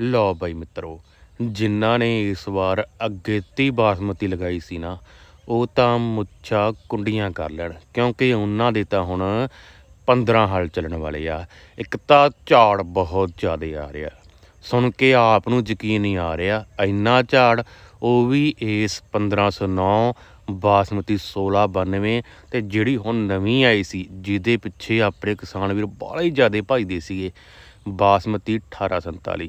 ਲਓ ਬਾਈ ਮਿੱਤਰੋ ਜਿਨ੍ਹਾਂ ਨੇ ਇਸ ਵਾਰ ਅਗੇਤੀ ਬਾਸਮਤੀ ਲਗਾਈ ਸੀ ਨਾ ਉਹ ਤਾਂ ਮੁੱਛਾ ਕੁੰਡੀਆਂ ਕਰ ਲੈਣ ਕਿਉਂਕਿ ਉਹਨਾਂ ਦੇ ਤਾਂ ਹੁਣ 15 ਹਲ ਚੱਲਣ ਵਾਲੇ ਆ ਇੱਕ ਤਾਂ ਝਾੜ ਬਹੁਤ ਜ਼ਿਆਦਾ ਆ ਰਿਹਾ ਸੁਣ ਕੇ ਆਪ ਨੂੰ ਯਕੀਨ ਨਹੀਂ ਆ ਰਿਹਾ ਇੰਨਾ ਝਾੜ ਉਹ ਵੀ ਇਸ 1509 ਬਾਸਮਤੀ 1692 ਤੇ ਜਿਹੜੀ ਹੁਣ ਨਵੀਂ ਆਈ ਸੀ ਜਿਹਦੇ ਪਿੱਛੇ ਆਪਣੇ ਕਿਸਾਨ ਵੀਰ ਜਿਆਦੇ ਜ਼ਿਆਦਾ ਭਜਦੇ ਸੀਗੇ ਬਾਸਮਤੀ 1847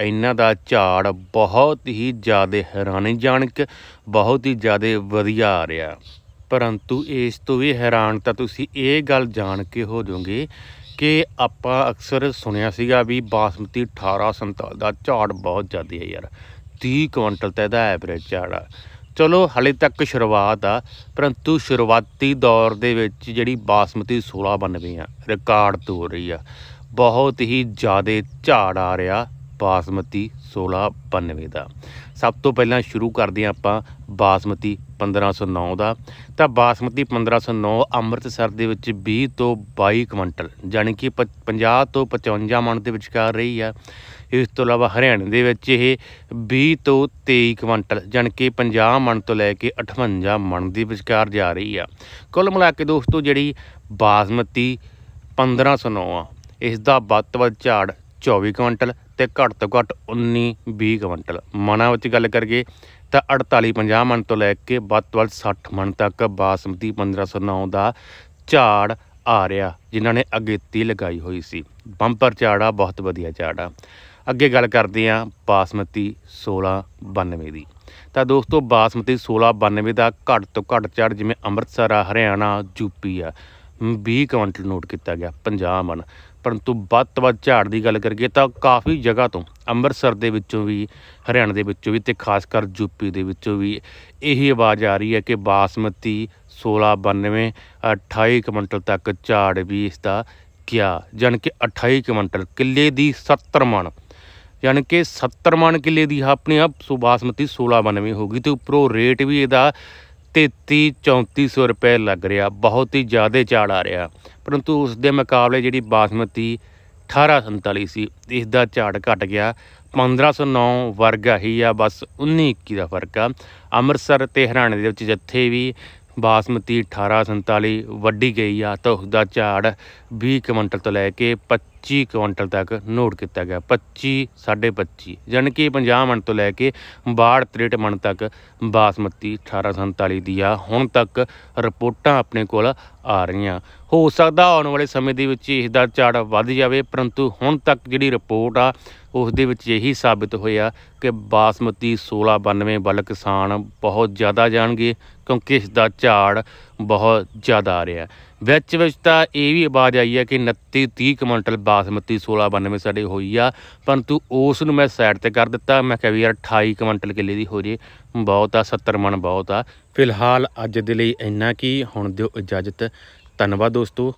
ਇਹਨਾਂ ਦਾ ਝਾੜ ਬਹੁਤ ਹੀ ਜ਼ਿਆਦਾ ਹੈਰਾਨੀਜਨਕ ਬਹੁਤ ਹੀ ਜ਼ਿਆਦਾ ਵਧੀਆ ਆ ਰਿਹਾ ਪਰੰਤੂ ਇਸ ਤੋਂ ਵੀ ਹੈਰਾਨ ਤਾਂ ਤੁਸੀਂ ਇਹ ਗੱਲ ਜਾਣ ਕੇ ਹੋ ਜਾਓਗੇ ਕਿ ਆਪਾਂ ਅਕਸਰ ਸੁਣਿਆ ਸੀਗਾ ਵੀ ਬਾਸਮਤੀ 18 ਸੰਤਾਲ ਦਾ ਝਾੜ ਬਹੁਤ ਜ਼ਿਆਦਾ ਹੈ ਯਾਰ 30 ਕੁਇੰਟਲ ਤੇ ਇਹਦਾ ਐਵਰੇਜ ਝਾੜ ਆ ਚਲੋ ਹਲੇ ਤੱਕ ਸ਼ੁਰੂਆਤ ਆ ਪਰੰਤੂ ਸ਼ੁਰੂਆਤੀ ਦੌਰ ਦੇ ਵਿੱਚ ਜਿਹੜੀ ਬਾਸਮਤੀ 1692 ਆ ਰਿਕਾਰਡ ਤੋੜ ਰਹੀ ਆ ਬਹੁਤ ਹੀ ਜ਼ਿਆਦਾ ਝਾੜ ਆ ਰਿਹਾ ਬਾਸਮਤੀ 1692 ਦਾ ਸਭ ਤੋਂ ਪਹਿਲਾਂ ਸ਼ੁਰੂ ਕਰਦੇ ਆਂ ਆਪਾਂ ਬਾਸਮਤੀ 1509 ਦਾ ਤਾਂ ਬਾਸਮਤੀ 1509 ਅੰਮ੍ਰਿਤਸਰ ਦੇ ਵਿੱਚ 20 ਤੋਂ 22 ਕੁਇੰਟਲ ਯਾਨੀ ਕਿ 50 ਤੋਂ 55 ਮਣ ਦੇ ਵਿਚਕਾਰ ਰਹੀ ਆ ਇਸ ਤੋਂ ਇਲਾਵਾ ਹਰਿਆਣੇ ਦੇ ਵਿੱਚ ਇਹ 20 ਤੋਂ 23 ਕੁਇੰਟਲ ਜਾਨ ਕਿ 50 ਮਣ ਤੋਂ ਲੈ ਕੇ 58 ਮਣ ਦੇ ਵਿਚਕਾਰ ਜਾ ਰਹੀ ਆ ਕੁੱਲ ਮਿਲਾ ਕੇ ਦੋਸਤੋ ਜਿਹੜੀ ਬਾਸਮਤੀ 1509 ਆ ਇਸ ਦਾ ਵੱਧ ਝਾੜ 24 ਕੁਇੰਟਲ ਤੇ ਘੱਟ ਤੋਂ ਘੱਟ 19 20 ਕੁਇੰਟਲ ਮਨਾਂ ਵਿੱਚ ਗੱਲ ਕਰਕੇ ਤਾਂ 48 50 ਮਣ ਤੋਂ ਲੈ ਕੇ ਵੱਧ ਤੋਂ ਵੱਧ 60 ਮਣ ਤੱਕ ਬਾਸਮਤੀ 1509 ਦਾ ਝਾੜ ਆ ਰਿਹਾ ਜਿਨ੍ਹਾਂ ਨੇ ਅਗੇਤੀ ਲਗਾਈ ਹੋਈ ਸੀ ਬੰਪਰ ਝਾੜਾ ਬਹੁਤ ਵਧੀਆ ਝਾੜਾ ਅੱਗੇ ਗੱਲ ਕਰਦੇ ਆ ਬਾਸਮਤੀ 1692 ਦੀ ਤਾਂ ਦੋਸਤੋ ਬਾਸਮਤੀ 1692 ਦਾ ਘੱਟ ਤੋਂ ਘੱਟ ਝਾੜ ਜਿਵੇਂ ਅੰਮ੍ਰਿਤਸਰ ਆ ਹਰਿਆਣਾ ਯੂਪੀ ਆ 20 ਕੁਇੰਟਲ ਨੋਟ ਕੀਤਾ ਗਿਆ 50 ਮਨ ਪਰੰਤੂ ਵੱਧ ਤੋਂ ਵੱਧ ਝਾੜ ਦੀ ਗੱਲ ਕਰੀਏ ਤਾਂ ਕਾਫੀ ਜਗ੍ਹਾ ਤੋਂ ਅੰਮ੍ਰਿਤਸਰ ਦੇ ਵਿੱਚੋਂ ਵੀ ਹਰਿਆਣਾ ਦੇ ਵਿੱਚੋਂ ਵੀ ਤੇ ਖਾਸ ਕਰ ਯੂਪੀ ਦੇ ਵਿੱਚੋਂ ਵੀ ਇਹੀ ਆਵਾਜ਼ ਆ ਰਹੀ ਹੈ ਕਿ ਬਾਸਮਤੀ 1692 28 ਕੁਇੰਟਲ ਤੱਕ ਝਾੜ ਵੀ ਇਸ ਦਾ ਕਿਆ ਜਨ ਕਿ 28 ਕੁਇੰਟਲ ਕਿੱਲੇ ਦੀ 70 ਮਣ ਜਨ ਕਿ 70 ਮਣ ਕਿੱਲੇ ਦੀ ਆਪਣੀ ਆਪ ਸੋ ਬਾਸਮਤੀ 1692 ਹੋ ਗਈ ਤੇ ਉੱਪਰੋਂ ਰੇਟ ਵੀ ਇਹਦਾ 33 3400 ਰੁਪਏ ਲੱਗ ਰਿਹਾ ਬਹੁਤ ਹੀ ਜ਼ਿਆਦਾ ਝਾੜ ਆ ਰਿਹਾ ਪਰੰਤੂ ਉਸ ਦੇ ਮੁਕਾਬਲੇ ਜਿਹੜੀ ਬਾਸਮਤੀ 1847 ਸੀ ਇਸ ਦਾ ਝਾੜ ਘਟ ਗਿਆ 1509 ਵਰਗਾ ਹੀ ਆ ਬਸ 19 21 ਦਾ ਫਰਕ ਆ ਅੰਮ੍ਰਿਤਸਰ ਤੇ ਹਰਿਆਣੇ ਦੇ ਵਿੱਚ ਜਿੱਥੇ ਵੀ ਬਾਸਮਤੀ 1847 ਵੱਡੀ ਗਈ ਆ ਤਾਂ ਉਸ ਦਾ ਝਾੜ 20 ਕੁਇੰਟਲ ਤੋਂ ਲੈ ਕੇ 25 ਕੁਇੰਟਲ ਤੱਕ ਨੋਟ ਕੀਤਾ ਗਿਆ 25 25.5 ਯਾਨੀ ਕਿ 50 ਮਣ ਤੋਂ ਲੈ ਕੇ 62 63 ਮਣ ਤੱਕ ਬਾਸਮਤੀ 1847 ਦੀ ਆ ਹੁਣ ਤੱਕ ਰਿਪੋਰਟਾਂ ਆਪਣੇ ਕੋਲ ਆ ਰਹੀਆਂ ਹੋ ਸਕਦਾ ਆਉਣ ਵਾਲੇ ਸਮੇਂ ਦੇ ਵਿੱਚ ਇਸ ਦਾ ਝਾੜ ਵੱਧ ਜਾਵੇ ਪਰੰਤੂ ਹੁਣ ਤੱਕ ਜਿਹੜੀ ਰਿਪੋਰਟ ਆ ਉਸ ਦੇ ਵਿੱਚ ਇਹੀ ਸਾਬਤ ਹੋਇਆ ਕਿ ਬਾਸਮਤੀ 1692 ਬਲ ਕਿਸਾਨ ਬਹੁਤ ਜ਼ਿਆਦਾ ਜਾਣਗੇ ਕਿਉਂਕਿ ਇਸ ਦਾ ਝਾੜ ਬਹੁਤ ਜ਼ਿਆਦਾ ਆ ਰਿਹਾ ਵਿੱਚ ਵਿੱਚ ਤਾਂ ਇਹ ਵੀ ਆਵਾਜ਼ ਆਈ ਹੈ ਕਿ 29 30 ਕੁਇੰਟਲ ਬਾਸਮਤੀ 1692 ਸਾਡੇ ਹੋਈ ਆ ਪਰੰਤੂ ਉਸ ਨੂੰ ਮੈਂ ਸਾਈਡ ਤੇ ਕਰ ਦਿੱਤਾ ਮੈਂ ਕਿਹਾ ਵੀ ਯਾਰ 28 ਕੁਇੰਟਲ ਕਿੱਲੇ ਦੀ ਹੋ ਜੇ ਬਹੁਤ ਆ 70 ਮਣ ਬਹੁਤ ਆ ਫਿਲਹਾਲ ਅੱਜ ਦੇ ਲਈ ਇੰਨਾ ਕੀ ਹੁਣ ਦਿਓ ਇਜਾਜ਼ਤ ਧੰਨਵਾਦ ਦੋਸਤੋ